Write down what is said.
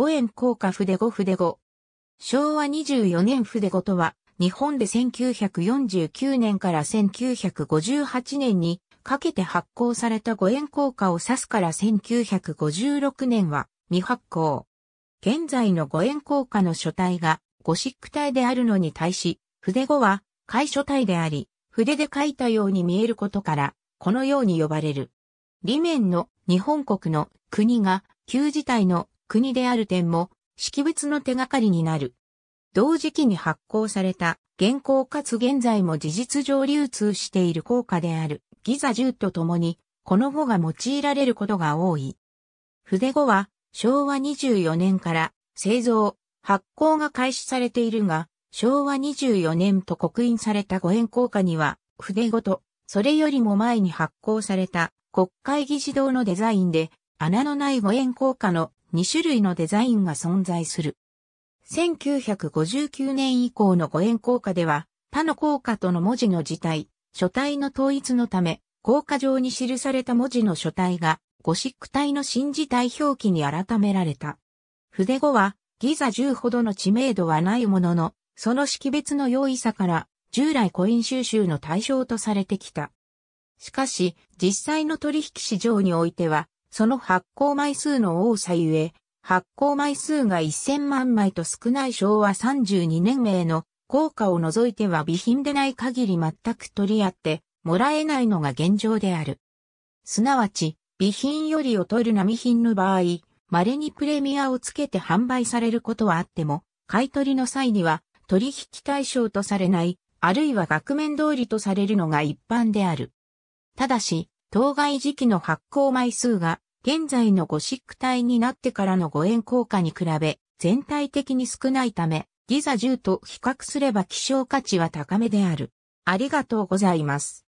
五円硬貨筆5筆5。昭和24年筆5とは、日本で1949年から1958年にかけて発行された五円硬貨を指すから1956年は未発行。現在の五円硬貨の書体がゴシック体であるのに対し、筆語は楷書体であり、筆で書いたように見えることから、このように呼ばれる。裏面の日本国の国が旧字体の国である点も、識別の手がかりになる。同時期に発行された、現行かつ現在も事実上流通している効果である、ギザ10とともに、この語が用いられることが多い。筆語は、昭和24年から、製造、発行が開始されているが、昭和24年と刻印された五円効果には、筆ごと、それよりも前に発行された国会議事堂のデザインで穴のない五円硬貨の2種類のデザインが存在する。1959年以降の五円硬貨では、他の硬貨との文字の字体、書体の統一のため、硬貨上に記された文字の書体が、ゴシック体の新字体表記に改められた。筆後は、ギザ10ほどの知名度はないものの、その識別の容易さから、従来コイン収集の対象とされてきた。しかし、実際の取引市場においては、その発行枚数の多さゆえ、発行枚数が1000万枚と少ない昭和32年名の効果を除いては備品でない限り全く取り合ってもらえないのが現状である。すなわち、備品より劣る並品の場合、稀にプレミアをつけて販売されることはあっても、買取の際には取引対象とされない、あるいは額面通りとされるのが一般である。ただし、当該時期の発行枚数が現在のゴシック体になってからの誤円効果に比べ全体的に少ないため、ギザ10と比較すれば希少価値は高めである。ありがとうございます。